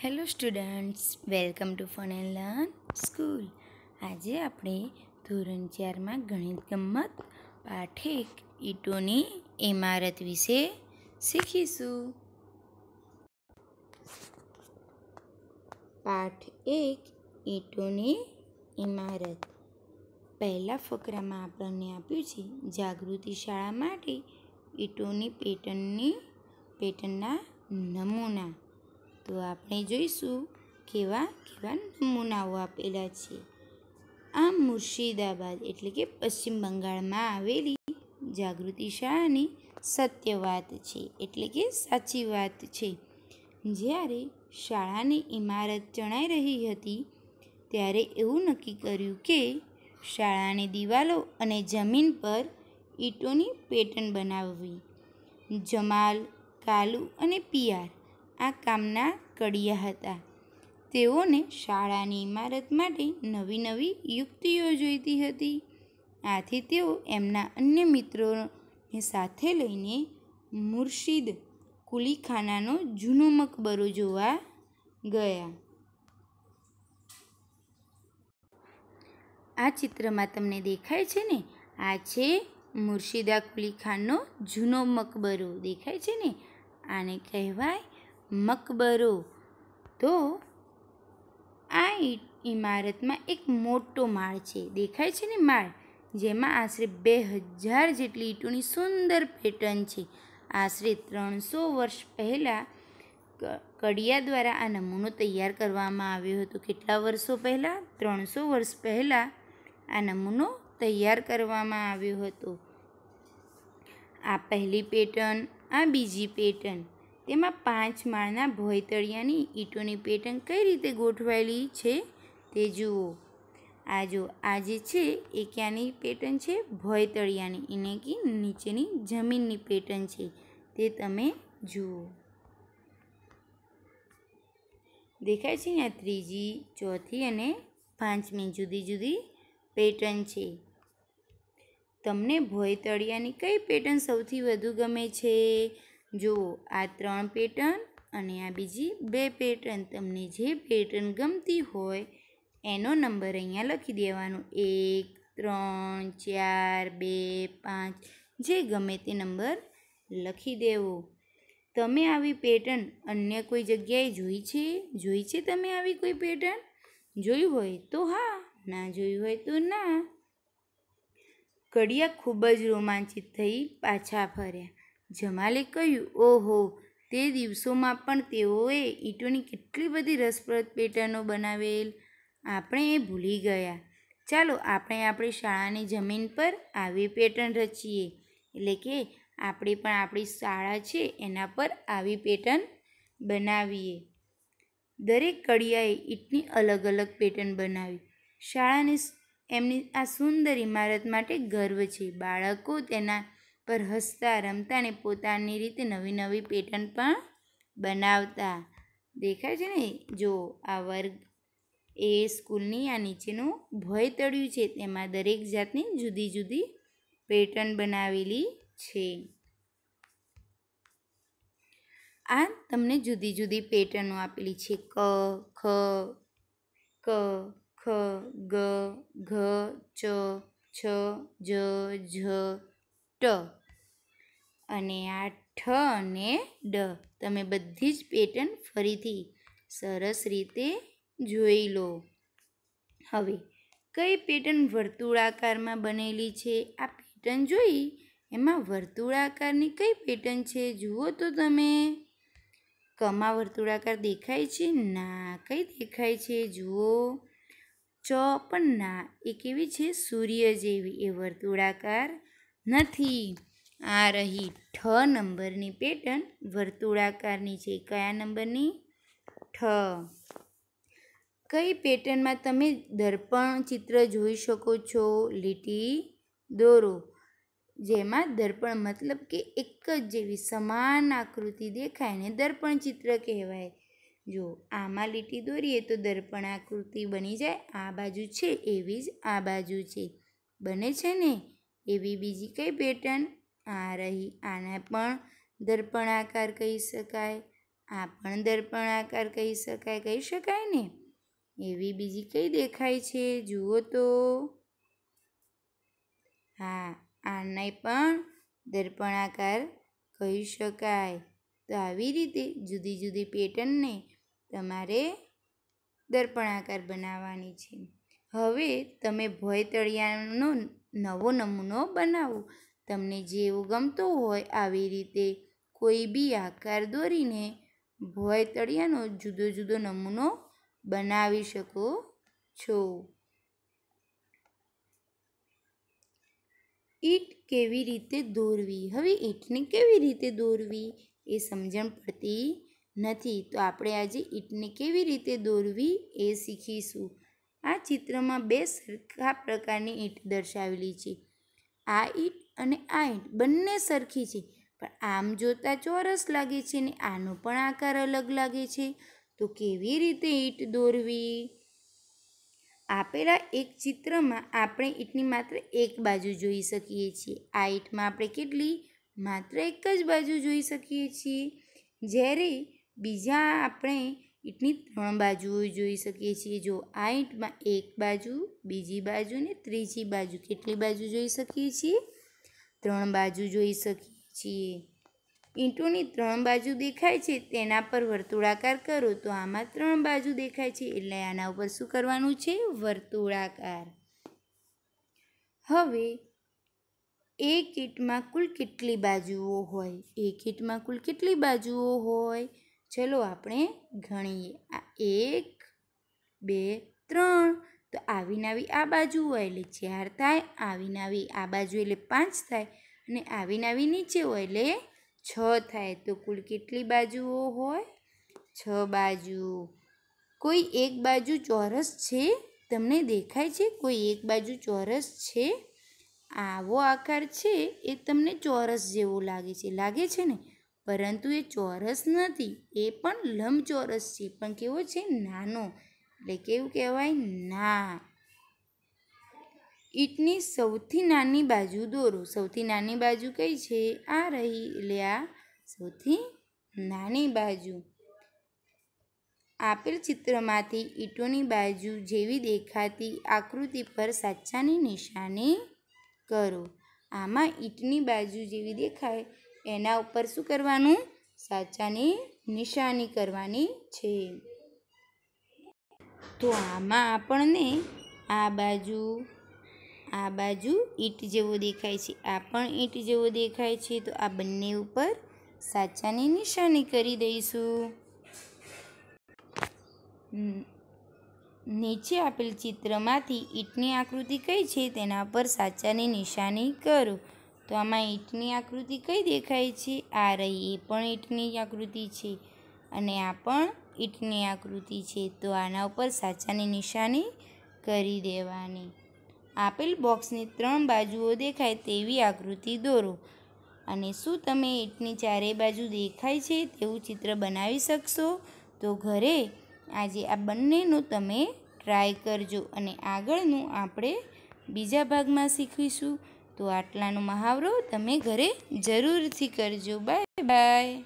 hello students welcome to fun and learn school આજે આપણે ધોરણ ચારમાં ગણિત ગમત પાઠેક ઈટોની ઇમારત વિશે શીખીશું પાઠ એક ઈટોની ઇમારત પહેલાં ફકરામાં આપણને આપ્યું છે જાગૃતિ શાળા માટે ઈટોની પેટર્નની પેટર્નના નમૂના તો આપણે જોઈશું કેવા કેવા નમૂનાઓ આપેલા છે આ મુર્શિદાબાદ એટલે કે પશ્ચિમ બંગાળમાં આવેલી જાગૃતિ શાળાની સત્ય વાત છે એટલે કે સાચી વાત છે જ્યારે શાળાની ઇમારત ચણાઈ રહી હતી ત્યારે એવું નક્કી કર્યું કે શાળાની દિવાલો અને જમીન પર ઈંટોની પેટર્ન બનાવવી જમાલ કાલુ અને પિયાર આ કામના કડિયા હતા તેઓને શાળાની ઇમારત માટે નવી નવી યુક્તિઓ જોઈતી હતી આથી તેઓ એમના અન્ય મિત્રોને સાથે લઈને મુર્શિદ કુલીખાનાનો જૂનો મકબરો જોવા ગયા આ ચિત્રમાં તમને દેખાય છે ને આ છે મુર્શિદા કુલીખાનનો જૂનો મકબરો દેખાય છે ને આને કહેવાય મકબરો તો આ ઇમારતમાં એક મોટો માળ છે દેખાય છે ને માળ જેમાં આશરે બે હજાર જેટલી ઈંટોની સુંદર પેટર્ન છે આશરે ત્રણસો વર્ષ પહેલાં કડિયા દ્વારા આ નમૂનો તૈયાર કરવામાં આવ્યો હતો કેટલા વર્ષો પહેલાં ત્રણસો વર્ષ પહેલાં આ નમૂનો તૈયાર કરવામાં આવ્યો હતો આ પહેલી પેટર્ન આ બીજી પેટર્ન તેમાં પાંચ માળના ભોયતળિયાની ઈંટોની પેટર્ન કઈ રીતે ગોઠવાયેલી છે તે જુઓ આ જો આ જે છે એ ક્યાંની પેટર્ન છે ભોયતળિયાની એને કે નીચેની જમીનની પેટર્ન છે તે તમે જુઓ દેખાય છે અહીંયા ત્રીજી ચોથી અને પાંચમી જુદી જુદી પેટર્ન છે તમને ભોયતળિયાની કઈ પેટર્ન સૌથી વધુ ગમે છે જુઓ આ ત્રણ પેટર્ન અને આ બીજી બે પેટર્ન તમને જે પેટર્ન ગમતી હોય એનો નંબર અહીંયા લખી દેવાનો એક ત્રણ ચાર બે પાંચ જે ગમે તે નંબર લખી દેવો તમે આવી પેટર્ન અન્ય કોઈ જગ્યાએ જોઈ છે જોઈ છે તમે આવી કોઈ પેટર્ન જોયું હોય તો હા ના જોયું હોય તો ના કડિયા ખૂબ જ રોમાંચિત થઈ પાછા ફર્યા જમાલે કહ્યું ઓહો તે દિવસોમાં પણ તેઓએ ઈંટોની કેટલી બધી રસપ્રદ પેટર્નો બનાવેલ આપણે એ ભૂલી ગયા ચાલો આપણે આપણી શાળાની જમીન પર આવી પેટર્ન રચીએ એટલે કે આપણે પણ આપણી શાળા છે એના પર આવી પેટર્ન બનાવીએ દરેક કડિયાએ ઈંટની અલગ અલગ પેટર્ન બનાવી શાળાની એમની આ સુંદર ઇમારત માટે ગર્વ છે બાળકો તેના પર હસતા રમતા ને પોતાની રીતે નવી નવી પેટર્ન પણ બનાવતા દેખાય છે ને જો આ વર્ગ એ સ્કૂલની આ નીચેનું ભય તળ્યું છે તેમાં દરેક જાતની જુદી જુદી પેટર્ન બનાવેલી છે આ તમને જુદી જુદી પેટર્નો આપેલી છે ક ખ ક ખ ગ ઘ ચ છ જ ઝ ટ અને આ ઠ અને ડ તમે બધી જ પેટર્ન ફરીથી સરસ રીતે જોઈ લો હવે કઈ પેટર્ન વર્તુળાકારમાં બનેલી છે આ પેટર્ન જોઈ એમાં વર્તુળાકારની કઈ પેટર્ન છે જુઓ તો તમે કમા વર્તુળાકાર દેખાય છે ના કઈ દેખાય છે જુઓ ચ પણ ના એ કેવી છે સૂર્ય જેવી એ વર્તુળાકાર નથી આ રહી ઠ નંબરની પેટર્ન વર્તુળાકારની છે કયા નંબરની ઠ કઈ પેટર્નમાં તમે દર્પણ ચિત્ર જોઈ શકો છો લીટી દોરો જેમાં દર્પણ મતલબ કે એક જ જેવી સમાન આકૃતિ દેખાય ને દર્પણ ચિત્ર કહેવાય જો આમાં લીટી દોરીએ તો દર્પણ આકૃતિ બની જાય આ બાજુ છે એવી જ આ બાજુ છે બને છે ને એવી બીજી કઈ પેટર્ન આ રહી આને પણ દર્પણાકાર કહી શકાય આ પણ દર્પણાકાર કહી શકાય કહી શકાય ને એવી બીજી કઈ દેખાય છે જુઓ તો હા આને પણ દર્પણાકાર કહી શકાય તો આવી રીતે જુદી જુદી પેટર્નને તમારે દર્પણાકાર બનાવવાની છે હવે તમે ભોય તળિયાનો નવો નમૂનો બનાવો તમને જેવું ગમતું હોય આવી રીતે કોઈ બી આકાર દોરીને ભોય તળિયાનો જુદો જુદો નમૂનો બનાવી શકો છો ઈટ કેવી રીતે દોરવી હવે ઈંટને કેવી રીતે દોરવી એ સમજણ પડતી નથી તો આપણે આજે ઈંટને કેવી રીતે દોરવી એ શીખીશું આ ચિત્રમાં બે સરખા પ્રકારની ઈંટ દર્શાવેલી છે આ ઈંટ અને આઠ બંને સરખી છે પણ આમ જોતાં ચોરસ લાગે છે ને આનો પણ આકાર અલગ લાગે છે તો કેવી રીતે ઈંટ દોરવી આપેલા એક ચિત્રમાં આપણે ઈંટની માત્ર એક બાજુ જોઈ શકીએ છીએ આ ઈંટમાં આપણે કેટલી માત્ર એક જ બાજુ જોઈ શકીએ છીએ જ્યારે બીજા આપણે ઈંટની ત્રણ બાજુઓ જોઈ શકીએ છીએ જો આ ઈંટમાં એક બાજુ બીજી બાજુ ને ત્રીજી બાજુ કેટલી બાજુ જોઈ શકીએ છીએ ત્રણ બાજુ જોઈ શકીએ છીએ ઈંટોની ત્રણ બાજુ દેખાય છે તેના પર વર્તુળાકાર કરો તો આમાં ત્રણ બાજુ દેખાય છે એટલે આના ઉપર શું કરવાનું છે વર્તુળાકાર હવે એક કીટમાં કુલ કેટલી બાજુઓ હોય એક કીટમાં કુલ કેટલી બાજુઓ હોય ચલો આપણે ગણીએ આ એક બે ત્રણ તો આવીને આવી આ બાજુ હોય એટલે ચાર થાય આવીને આવી આ બાજુ એટલે પાંચ થાય અને આવીને આવી નીચે હોય એટલે છ થાય તો કુલ કેટલી બાજુઓ હોય છ બાજુ કોઈ એક બાજુ ચોરસ છે તમને દેખાય છે કોઈ એક બાજુ ચોરસ છે આવો આકાર છે એ તમને ચોરસ જેવો લાગે છે લાગે છે ને પરંતુ એ ચોરસ નથી એ પણ લંબચોરસ છે પણ કેવો છે નાનો એટલે કેવું કહેવાય ના ઈંટની સૌથી નાની બાજુ દોરો સૌથી નાની બાજુ કઈ છે આ રહી એટલે આ સૌથી નાની બાજુ આપેલ ચિત્રમાંથી ઈંટોની બાજુ જેવી દેખાતી આકૃતિ પર સાચાની નિશાની કરો આમાં ઈંટની બાજુ જેવી દેખાય એના ઉપર શું કરવાનું સાચાની નિશાની કરવાની છે તો આમાં આપણને આ બાજુ આ બાજુ ઈંટ જેવો દેખાય છે આ પણ ઈંટ જેવો દેખાય છે તો આ બંને ઉપર સાચાની નિશાની કરી દઈશું નીચે આપેલ ચિત્રમાંથી ઈંટની આકૃતિ કઈ છે તેના પર સાચાની નિશાની કરો તો આમાં ઈંટની આકૃતિ કઈ દેખાય છે આ રહી એ પણ ઈંટની આકૃતિ છે અને આ પણ ઈંટની આકૃતિ છે તો આના ઉપર સાચાની નિશાની કરી દેવાની આપેલ બોક્સની ત્રણ બાજુઓ દેખાય તેવી આકૃતિ દોરો અને શું તમે ઈંટની ચારે બાજુ દેખાય છે તેવું ચિત્ર બનાવી શકશો તો ઘરે આજે આ બંનેનું તમે ટ્રાય કરજો અને આગળનું આપણે બીજા ભાગમાં શીખીશું તો આટલાનો મહાવરો તમે ઘરે જરૂરથી કરજો બાય બાય